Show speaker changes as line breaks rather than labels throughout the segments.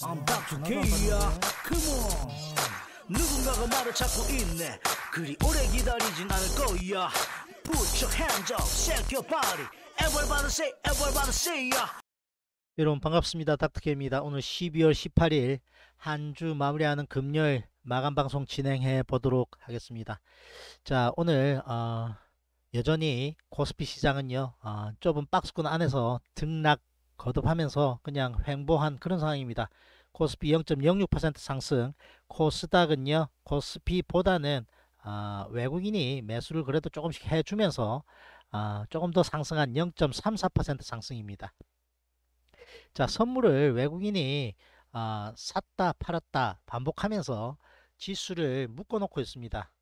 I'm back to K야 Come on 누군가가 나를 찾고 있네 그리 오래 기다리진 않을 거야 Put your hands up, shake your body Everybody say, everybody say ya 여러분 반갑습니다 닥터케입니다 오늘 12월 18일 한 주 마무리하는 금요일 마감 방송 진행해 보도록 하겠습니다 자 오늘 어, 여전히 코스피 시장은요 어, 좁은 박스권 안에서 등락 거듭하면서 그냥 횡보한 그런 상황입니다. 코스피 0.06% 상승, 코스닥은요, 코스피보다는 어, 아, 외국인이 매수를 그래도 조금씩 해주면서 어, 조금 더 상승한 0.34% 상승입니다. 자, 선물을 외국인이 어, 샀다 팔았다 반복하면서 지수를 묶어놓고 있습니다.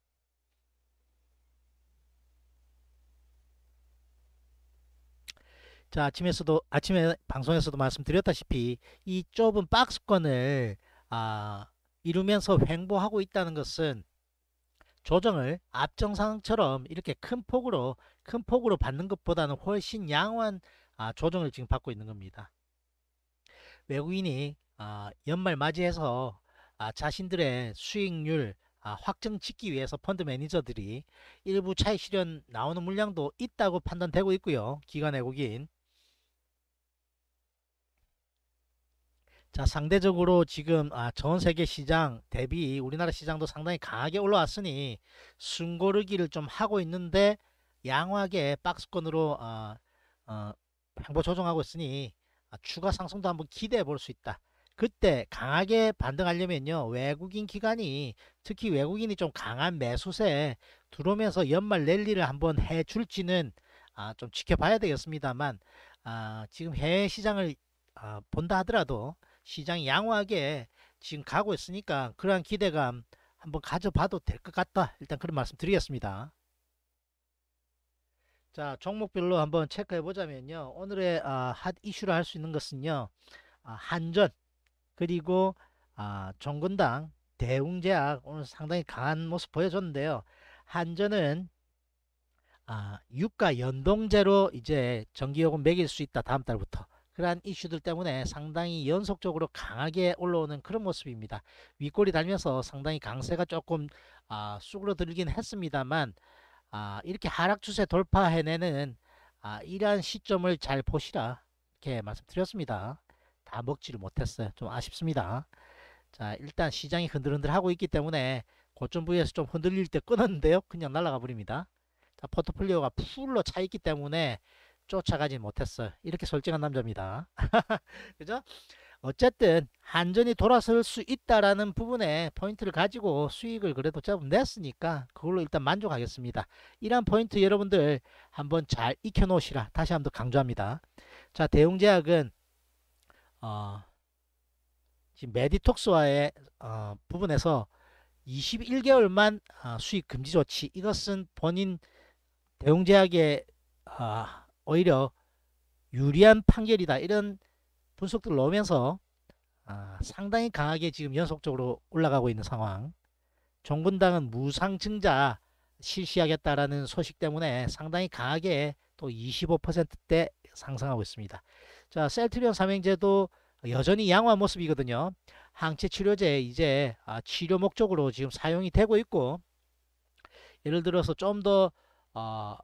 자, 아침에서도 아침에 방송에서도 말씀드렸다시피 이 좁은 박스권을 아, 이루면서 횡보하고 있다는 것은 조정을 앞정상처럼 이렇게 큰 폭으로 큰 폭으로 받는 것보다는 훨씬 양호한 아, 조정을 지금 받고 있는 겁니다. 외국인이 아, 연말 맞이해서 아, 자신들의 수익률 아, 확정 짓기 위해서 펀드 매니저들이 일부 차익 실현 나오는 물량도 있다고 판단되고 있고요. 기관 외국인 자 상대적으로 지금 아, 전 세계 시장 대비 우리나라 시장도 상당히 강하게 올라왔으니 순고르기를좀 하고 있는데 양호하게 박스권으로 아, 어, 어, 행보 조정하고 있으니 아, 추가 상승도 한번 기대해 볼 수 있다. 그때 강하게 반등하려면요 외국인 기관이 특히 외국인이 좀 강한 매수세 들어오면서 연말 랠리를 한번 해줄지는 아, 좀 지켜봐야 되겠습니다만 아, 지금 해외 시장을 아, 본다 하더라도 시장이 양호하게 지금 가고 있으니까 그러한 기대감 한번 가져봐도 될 것 같다. 일단 그런 말씀 드리겠습니다. 자 종목별로 한번 체크해 보자면요. 오늘의 아, 핫 이슈로 할 수 있는 것은요. 아, 한전 그리고 아, 정근당 대웅제약 오늘 상당히 강한 모습 보여줬는데요. 한전은 아, 유가 연동제로 이제 전기요금 매길 수 있다. 다음 달부터. 그러한 이슈들 때문에 상당히 연속적으로 강하게 올라오는 그런 모습입니다. 윗골이 달면서 상당히 강세가 조금 아, 수그러들긴 했습니다만 아, 이렇게 하락 추세 돌파해내는 아, 이러한 시점을 잘 보시라 이렇게 말씀드렸습니다. 다 먹지를 못했어요. 좀 아쉽습니다. 자 일단 시장이 흔들흔들 하고 있기 때문에 고점 부위에서 좀 흔들릴 때 끊었는데요. 그냥 날아가 버립니다. 자 포트폴리오가 풀로 차 있기 때문에 쫓아가지 못했어요. 이렇게 솔직한 남자입니다. 그죠? 어쨌든 한전이 돌아설 수 있다라는 부분에 포인트를 가지고 수익을 그래도 조금 냈으니까 그걸로 일단 만족하겠습니다. 이러한 포인트 여러분들 한번 잘 익혀 놓으시라 다시 한번 강조합니다. 자 대웅제약은 어, 지금 메디톡스와의 어, 부분에서 21개월만 어, 수익 금지 조치 이것은 본인 대웅제약의 아, 오히려 유리한 판결이다 이런 분석들을 넣으면서 아, 상당히 강하게 지금 연속적으로 올라가고 있는 상황 정분당은 무상증자 실시하겠다라는 소식 때문에 상당히 강하게 또 25%대 상승하고 있습니다. 자, 셀트리온 삼행제도 여전히 양호한 모습이거든요. 항체 치료제 이제 아, 치료 목적으로 지금 사용이 되고 있고 예를 들어서 좀더 어,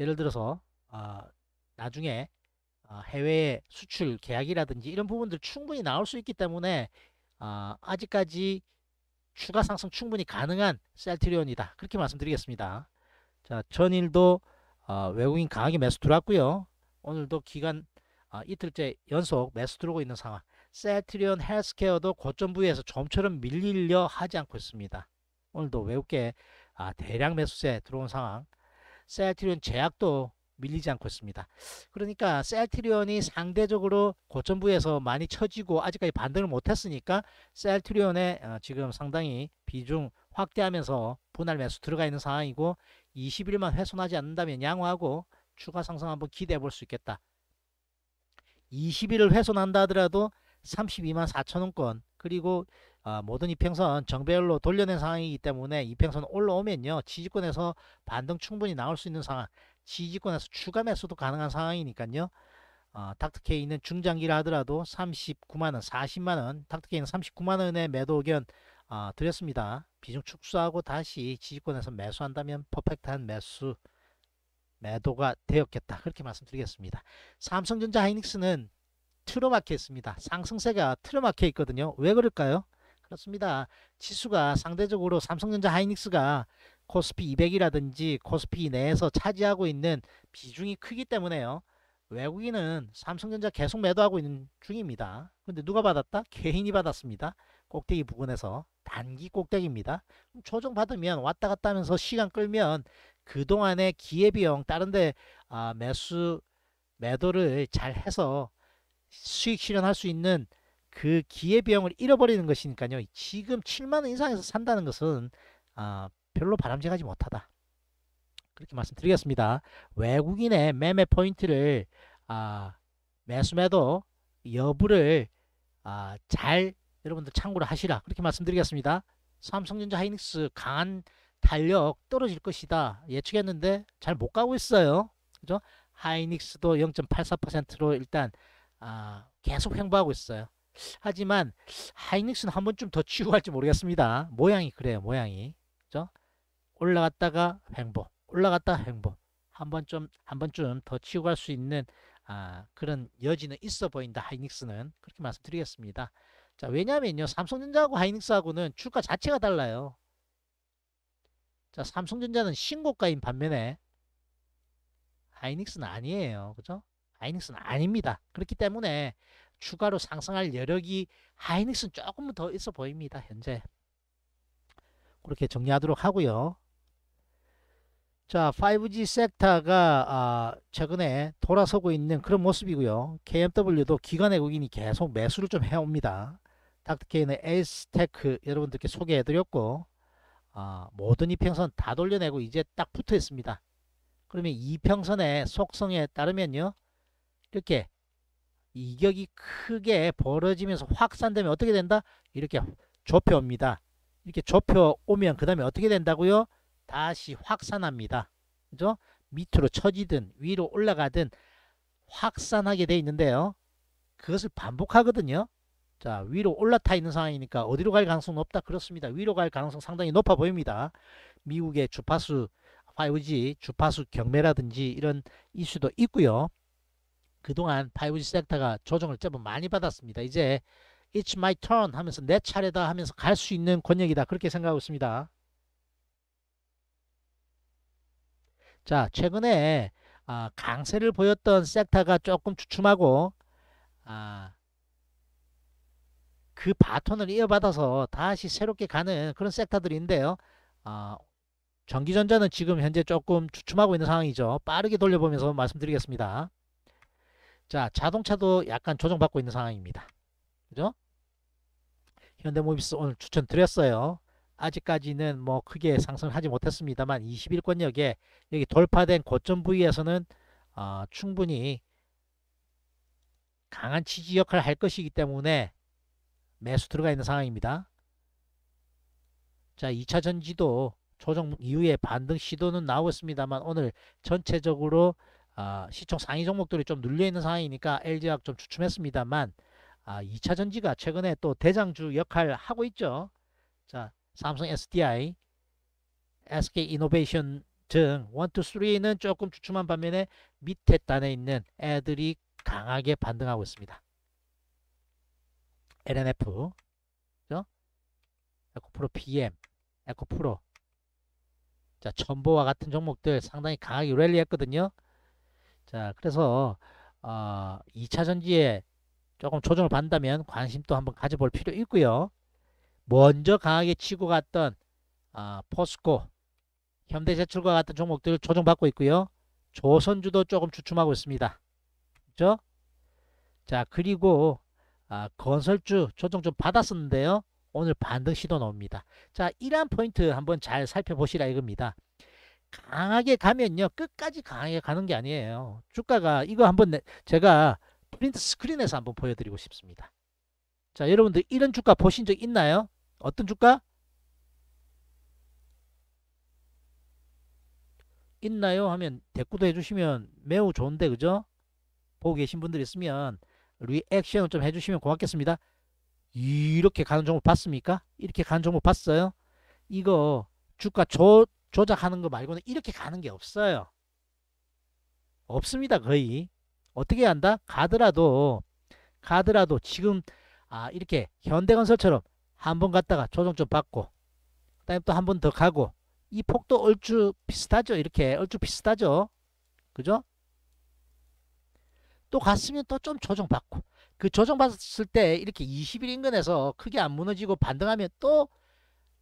예를 들어서 어, 나중에 어, 해외 수출 계약이라든지 이런 부분들 충분히 나올 수 있기 때문에 어, 아직까지 추가 상승 충분히 가능한 셀트리온이다 그렇게 말씀드리겠습니다 자 전일도 어, 외국인 강하게 매수 들어왔고요 오늘도 기간 어, 이틀째 연속 매수 들어오고 있는 상황 셀트리온 헬스케어도 고점 부위에서 좀처럼 밀리려 하지 않고 있습니다 오늘도 외국계 아, 대량 매수세 들어온 상황 셀트리온 제약도 밀리지 않고 있습니다. 그러니까 셀트리온이 상대적으로 고점부에서 많이 처지고 아직까지 반등을 못했으니까 셀트리온의 어, 지금 상당히 비중 확대하면서 분할 매수 들어가 있는 상황이고 20일만 훼손하지 않는다면 양호하고 추가 상승 한번 기대해 볼 수 있겠다. 20일을 훼손한다 하더라도 32만 4천원권 그리고 아, 모든 이평선 정배열로 돌려낸 상황이기 때문에 이평선 올라오면요 지지권에서 반등 충분히 나올 수 있는 상황 지지권에서 추가 매수도 가능한 상황이니까요 어, 닥터케이는 중장기라 하더라도 39만원 40만원 닥터케이는 39만원에 매도 의견 어, 드렸습니다 비중 축소하고 다시 지지권에서 매수한다면 퍼펙트한 매수 매도가 되었겠다 그렇게 말씀드리겠습니다 삼성전자 하이닉스는 틀어막혀 있습니다 상승세가 틀어막혀 있거든요 왜 그럴까요 그렇습니다. 지수가 상대적으로 삼성전자 하이닉스가 코스피 200이라든지 코스피 내에서 차지하고 있는 비중이 크기 때문에요. 외국인은 삼성전자 계속 매도하고 있는 중입니다. 근데 누가 받았다? 개인이 받았습니다. 꼭대기 부근에서 단기 꼭대기입니다. 조정받으면 왔다 갔다 하면서 시간 끌면 그동안의 기회비용 다른데 아, 매수 매도를 잘 해서 수익 실현할 수 있는 그 기회비용을 잃어버리는 것이니까요. 지금 7만원 이상에서 산다는 것은 어, 별로 바람직하지 못하다. 그렇게 말씀드리겠습니다. 외국인의 매매 포인트를 아, 매수매도 여부를 아, 잘 여러분들 참고를 하시라 그렇게 말씀드리겠습니다. 삼성전자 하이닉스 강한 탄력 떨어질 것이다 예측했는데 잘 못 가고 있어요. 그죠? 하이닉스도 0.84%로 일단 아, 계속 횡보하고 있어요. 하지만 하이닉스는 한 번 좀 더치고갈지 모르겠습니다. 모양이 그래요. 모양이. 그죠? 올라갔다가 횡보. 올라갔다가 횡보. 한 번 좀, 한번좀더치고갈 수 있는 아, 그런 여지는 있어 보인다. 하이닉스는 그렇게 말씀드리겠습니다. 자, 왜냐면요. 삼성전자하고 하이닉스하고는 주가 자체가 달라요. 자, 삼성전자는 신고가인 반면에 하이닉스는 아니에요. 그죠? 하이닉스는 아닙니다. 그렇기 때문에 추가로 상승할 여력이 하이닉스는 조금 더 있어 보입니다. 현재. 그렇게 정리하도록 하고요. 자, 5G 섹터가 아, 최근에 돌아서고 있는 그런 모습이고요. KMW도 기관 외국인이 계속 매수를 좀 해옵니다. 닥터케인의 에이스테크 여러분들께 소개해드렸고 아, 모든 이평선 다 돌려내고 이제 딱 붙어있습니다. 그러면 이평선의 속성에 따르면요. 이렇게 이격이 크게 벌어지면서 확산되면 어떻게 된다? 이렇게 좁혀옵니다. 이렇게 좁혀오면 그 다음에 어떻게 된다고요? 다시 확산합니다. 그죠? 밑으로 처지든 위로 올라가든 확산하게 돼 있는데요. 그것을 반복하거든요. 자 위로 올라타 있는 상황이니까 어디로 갈 가능성 높다 그렇습니다 위로 갈 가능성 상당히 높아 보입니다 미국의 주파수 5G 주파수 경매라든지 이런 이슈도 있고요 그동안 5G 섹터가 조정을 제법 많이 받았습니다. 이제 It's my turn 하면서 내 차례다 하면서 갈 수 있는 권역이다. 그렇게 생각하고 있습니다. 자, 최근에 아, 강세를 보였던 섹터가 조금 주춤하고 아, 그 바톤을 이어받아서 다시 새롭게 가는 그런 섹터들인데요. 아, 전기전자는 지금 현재 조금 주춤하고 있는 상황이죠. 빠르게 돌려보면서 말씀드리겠습니다. 자, 자동차도 약간 조정받고 있는 상황입니다. 그죠? 현대모비스 오늘 추천드렸어요. 아직까지는 뭐 크게 상승 하지 못했습니다만 21권역에 여기 돌파된 고점 부위에서는 어, 충분히 강한 지지 역할을 할 것이기 때문에 매수 들어가 있는 상황입니다. 자 2차전지도 조정 이후에 반등 시도는 나오고 있습니다만 오늘 전체적으로 아, 시총 상위 종목들이 좀 눌려있는 상황이니까 LG화학 좀 주춤했습니다만 아, 2차전지가 최근에 또 대장주 역할 하고 있죠. 자, 삼성 SDI, SK이노베이션 등 1, 2, 3는 조금 주춤한 반면에 밑에 단에 있는 애들이 강하게 반등하고 있습니다. LNF, 그죠? 에코프로 PM, 에코프로, 자, 전보와 같은 종목들 상당히 강하게 랠리했거든요. 자, 그래서 어, 2차 전지에 조금 조정을 받는다면 관심도 한번 가져볼 필요 있고요. 먼저 강하게 치고 갔던 어, 포스코, 현대제철과 같은 종목들 을 조정받고 있고요. 조선주도 조금 주춤하고 있습니다. 그 자, 그리고 어, 건설주 조정 좀 받았었는데요. 오늘 반등 시도 나옵니다. 자, 이러한 포인트 한번 잘 살펴보시라 이겁니다. 강하게 가면요. 끝까지 강하게 가는 게 아니에요. 주가가 이거 한번 제가 프린트 스크린에서 한번 보여드리고 싶습니다. 자 여러분들 이런 주가 보신 적 있나요? 어떤 주가? 있나요? 하면 댓글도 해주시면 매우 좋은데 그죠? 보고 계신 분들 있으면 리액션을 좀 해주시면 고맙겠습니다. 이렇게 가는 종목 봤습니까? 이렇게 가는 종목 봤어요? 이거 주가 조, 조작하는 거 말고는 이렇게 가는 게 없어요. 없습니다. 거의. 어떻게 한다? 가더라도 가더라도 지금 아 이렇게 현대건설처럼 한 번 갔다가 조정 좀 받고 그다음에 또 한 번 더 가고 이 폭도 얼추 비슷하죠. 이렇게 얼추 비슷하죠. 그죠? 또 갔으면 또 좀 조정받고 그 조정받았을 때 이렇게 20일 인근에서 크게 안 무너지고 반등하면 또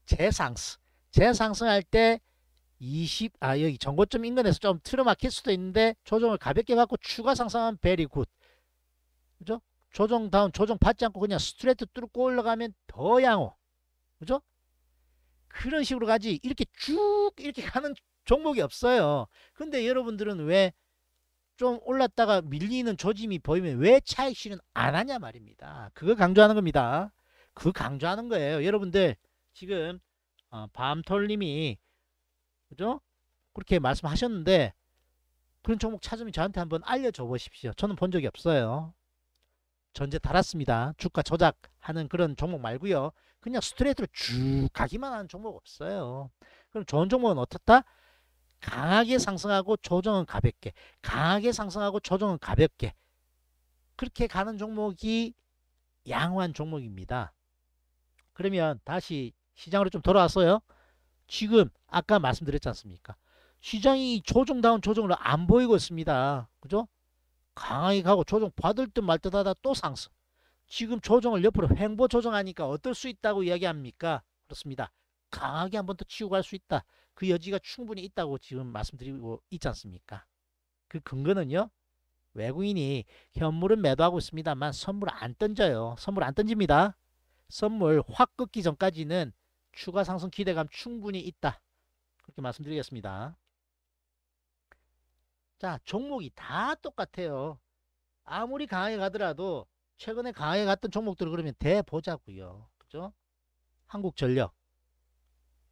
재상승 재상승할 때 20, 아 여기 전고점 인근에서 좀 틀어막힐 수도 있는데 조정을 가볍게 받고 추가 상승하면 베리 굿. 그죠? 조정 다운 조정 받지 않고 그냥 스트레이트 뚫고 올라가면 더 양호. 그죠? 그런 식으로 가지 이렇게 쭉 이렇게 가는 종목이 없어요. 근데 여러분들은 왜 좀 올랐다가 밀리는 조짐이 보이면 왜 차익 실은안 하냐 말입니다. 그거 강조하는 겁니다. 그 강조하는 거예요. 여러분들 지금 어, 밤톨님이 그죠? 그렇게 말씀하셨는데 그런 종목 찾으면 저한테 한번 알려줘 보십시오. 저는 본 적이 없어요. 전제 달았습니다. 주가 조작하는 그런 종목 말고요. 그냥 스트레이트로 쭉 가기만 하는 종목 없어요. 그럼 좋은 종목은 어떻다? 강하게 상승하고 조정은 가볍게 강하게 상승하고 조정은 가볍게 그렇게 가는 종목이 양호한 종목입니다. 그러면 다시 시장으로 좀 돌아왔어요. 지금 아까 말씀드렸지 않습니까? 시장이 조정다운 조정로안 보이고 있습니다. 그죠? 강하게 가고 조정 받을 듯 말듯 하다 또 상승. 지금 조정을 옆으로 횡보 조정하니까 어떨 수 있다고 이야기합니까? 그렇습니다. 강하게 한 번 더 치고 갈 수 있다. 그 여지가 충분히 있다고 지금 말씀드리고 있지 않습니까? 그 근거는요. 외국인이 현물은 매도하고 있습니다만 선물 안 던져요. 선물 안 던집니다. 선물 확 끊기 전까지는 추가 상승 기대감 충분히 있다. 그렇게 말씀드리겠습니다. 자, 종목이 다 똑같아요. 아무리 강하게 가더라도 최근에 강하게 갔던 종목들을 그러면 대보자고요. 그죠? 한국전력.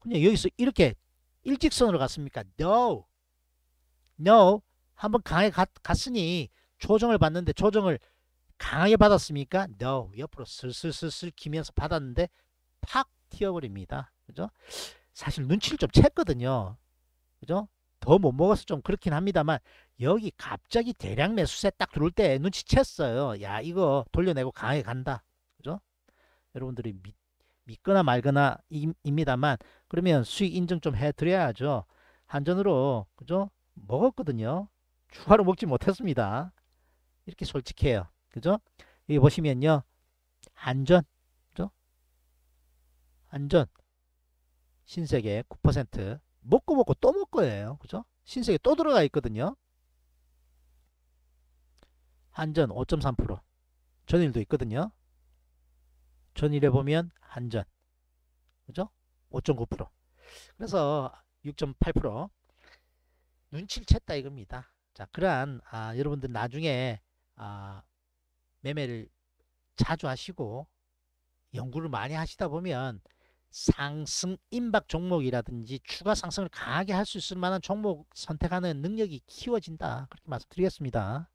그냥 여기서 이렇게 일직선으로 갔습니까? No. No. 한번 강하게 갔, 갔으니 조정을 받는데 조정을 강하게 받았습니까? No. 옆으로 슬슬슬슬 기면서 받았는데 팍 튀어버립니다. 그죠? 사실 눈치를 좀 챘거든요. 그죠? 더 못 먹어서 좀 그렇긴 합니다만 여기 갑자기 대량 매수세 딱 들어올 때 눈치 챘어요. 야 이거 돌려내고 강하게 간다. 그죠? 여러분들이 믿, 믿거나 말거나 입니다만 그러면 수익 인증좀 해드려야죠. 한전으로 그죠? 먹었거든요. 추가로 먹지 못했습니다. 이렇게 솔직해요. 그죠? 여기 보시면요. 한전 안전 신세계 9% 먹고 먹고 또 먹거예요. 그죠? 신세계 또 들어가 있거든요. 한전 5.3% 전일도 있거든요. 전일에 보면 한전 그죠? 5.9% 그래서 6.8% 눈치를 챘다 이겁니다. 자, 그러한 아, 여러분들 나중에 아, 매매를 자주 하시고 연구를 많이 하시다 보면 상승 임박 종목이라든지 추가 상승을 강하게 할 수 있을 만한 종목 선택하는 능력이 키워진다. 그렇게 말씀드리겠습니다.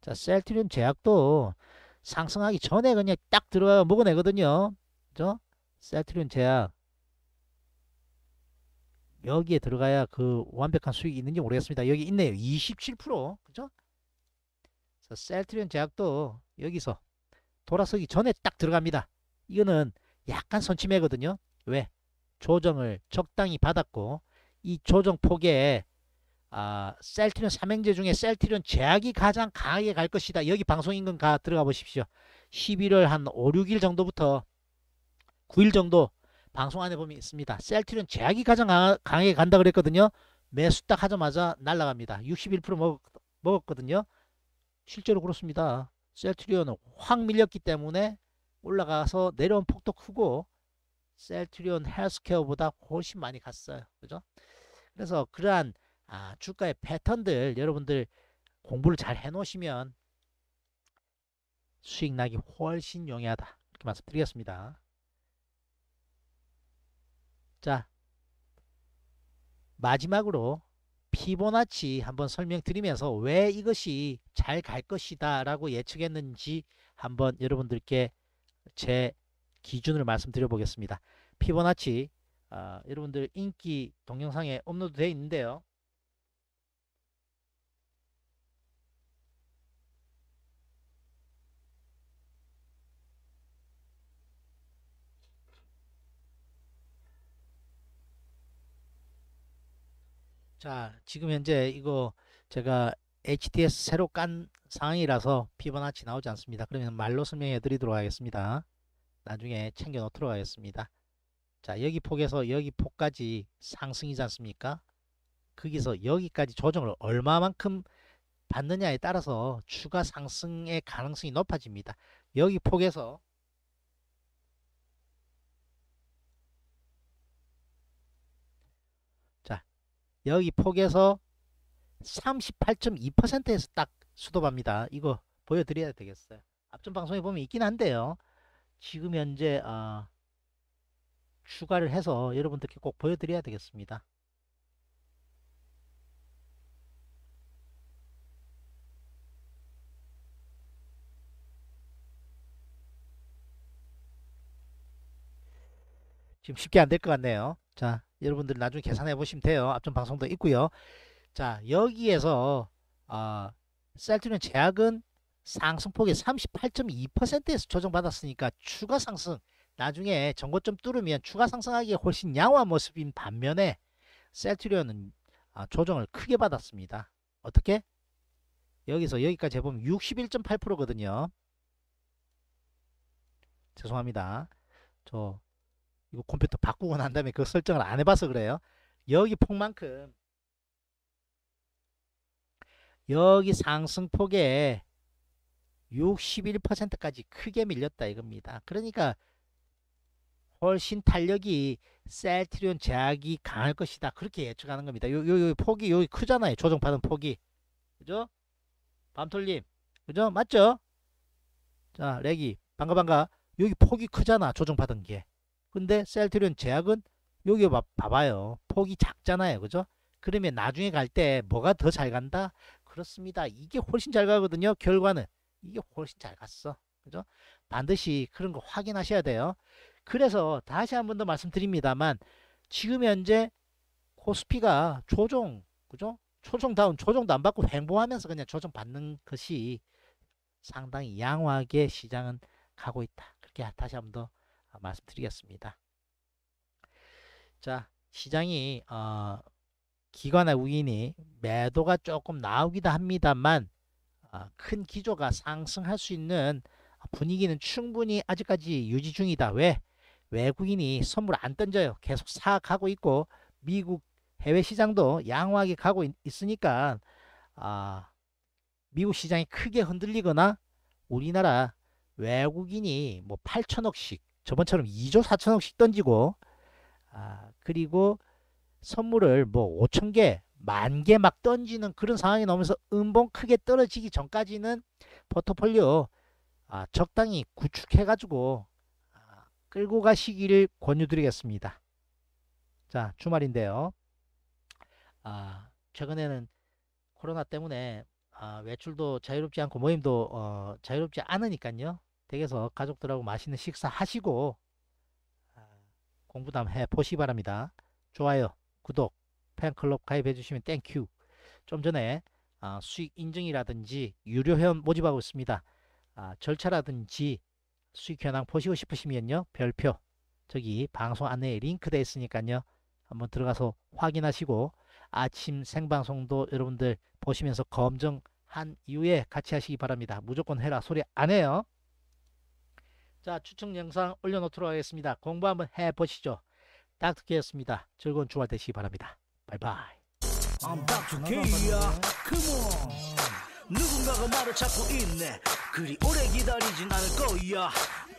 자, 셀트리온 제약도 상승하기 전에 그냥 딱 들어와 먹어내거든요. 그죠? 셀트리온 제약 여기에 들어가야 그 완벽한 수익이 있는지 모르겠습니다. 여기 있네요. 27% 그죠? 셀트리온 제약도 여기서 돌아서기 전에 딱 들어갑니다. 이거는 약간 선침해거든요. 왜? 조정을 적당히 받았고 이 조정 폭에 아, 셀트리온 삼행제 중에 셀트리온 제약이 가장 강하게 갈 것이다. 여기 방송인근 가 들어가 보십시오. 11월 한 5, 6일 정도부터 9일 정도 방송 안에 보면 있습니다. 셀트리온 제약이 가장 강하게 간다 그랬거든요. 매수 딱 하자마자 날라갑니다. 61% 먹, 먹었거든요. 실제로 그렇습니다. 셀트리온은 확 밀렸기 때문에 올라가서 내려온 폭도 크고 셀트리온 헬스케어보다 훨씬 많이 갔어요. 그죠? 그래서 그러한 아, 주가의 패턴들 여러분들 공부를 잘 해놓으시면 수익 나기 훨씬 용이하다. 이렇게 말씀드리겠습니다. 자, 마지막으로 피보나치 한번 설명드리면서 왜 이것이 잘 갈 것이다 라고 예측했는지 한번 여러분들께 제 기준을 말씀드려 보겠습니다. 피보나치 어, 여러분들 인기 동영상에 업로드 되어 있는데요. 자 지금 현재 이거 제가 HTS 새로 깐 상황이라서 피보나치 나오지 않습니다. 그러면 말로 설명해 드리도록 하겠습니다. 나중에 챙겨 놓도록 하겠습니다. 자 여기 폭에서 여기 폭까지 상승이지 않습니까? 거기서 여기까지 조정을 얼마만큼 받느냐에 따라서 추가 상승의 가능성이 높아집니다. 여기 폭에서 자 여기 폭에서 38.2%에서 딱 수도합니다. 이거 보여드려야 되겠어요. 앞전 방송에 보면 있긴 한데요. 지금 현재 어, 추가를 해서 여러분들께 꼭 보여드려야 되겠습니다. 지금 쉽게 안 될 것 같네요. 자, 여러분들 나중에 계산해 보시면 돼요. 앞전 방송도 있고요. 자 여기에서 어, 셀트리온 제약은 상승폭이 38.2%에서 조정받았으니까 추가 상승 나중에 전고점 뚫으면 추가 상승하기에 훨씬 양호한 모습인 반면에 셀트리온은 아, 조정을 크게 받았습니다. 어떻게? 여기서 여기까지 해보면 61.8%거든요. 죄송합니다. 저 이거 컴퓨터 바꾸고 난 다음에 그 설정을 안 해봐서 그래요. 여기 폭만큼 여기 상승폭에 61%까지 크게 밀렸다 이겁니다. 그러니까 훨씬 탄력이 셀트리온 제약이 강할 것이다. 그렇게 예측하는 겁니다. 요, 요, 요 폭이 여기 크잖아요. 조정받은 폭이. 그죠? 밤톨님. 그죠? 맞죠? 자, 레기. 반가 반가. 여기 폭이 크잖아. 조정받은 게. 근데 셀트리온 제약은 여기 봐, 봐봐요. 폭이 작잖아요. 그죠? 그러면 나중에 갈 때 뭐가 더 잘 간다? 그렇습니다. 이게 훨씬 잘 가거든요. 결과는 이게 훨씬 잘 갔어. 그죠? 반드시 그런 거 확인하셔야 돼요. 그래서 다시 한번 더 말씀드립니다만 지금 현재 코스피가 조종, 그죠? 조종 다운, 조종도 안 받고 횡보하면서 그냥 조종 받는 것이 상당히 양호하게 시장은 가고 있다. 그렇게 다시 한번더 아, 말씀드리겠습니다. 자, 시장이 어, 기관의 우인이 매도가 조금 나오기도 합니다만 아, 큰 기조가 상승할 수 있는 분위기는 충분히 아직까지 유지 중이다. 왜? 외국인이 선물 안 던져요. 계속 사가고 있고 미국 해외 시장도 양호하게 가고 있, 으니까 아, 미국 시장이 크게 흔들리거나 우리나라 외국인이 뭐 8천억씩 저번처럼 2조 4천억씩 던지고 아, 그리고 선물을 뭐 5천 개, 만개막 던지는 그런 상황이 나오면서 음봉 크게 떨어지기 전까지는 포트폴리오 아, 적당히 구축해가지고 아, 끌고 가시기를 권유드리겠습니다. 자 주말인데요. 아, 최근에는 코로나 때문에 아, 외출도 자유롭지 않고 모임도 어, 자유롭지 않으니까요. 댁에서 가족들하고 맛있는 식사 하시고 아, 공부담 해보시 기 바랍니다. 좋아요. 구독, 팬클럽 가입해 주시면 땡큐. 좀 전에 아, 수익 인증이라든지 유료 회원 모집하고 있습니다. 아, 절차라든지 수익 현황 보시고 싶으시면요. 별표 저기 방송 안내에 링크되어 있으니까요. 한번 들어가서 확인하시고 아침 생방송도 여러분들 보시면서 검증한 이후에 같이 하시기 바랍니다. 무조건 해라 소리 안 해요. 자 추측 영상 올려놓도록 하겠습니다. 공부 한번 해보시죠. 딱 듣기였습니다. 즐거운 주말 되시기 바랍니다. 바이바이. I'm back to K야. Come on. 누군가가 나를 찾고 있네. 그리 오래 기다리진 않을 거야.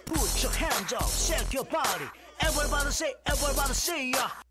Put your hands up, shake your body. Everybody say, everybody say, yeah.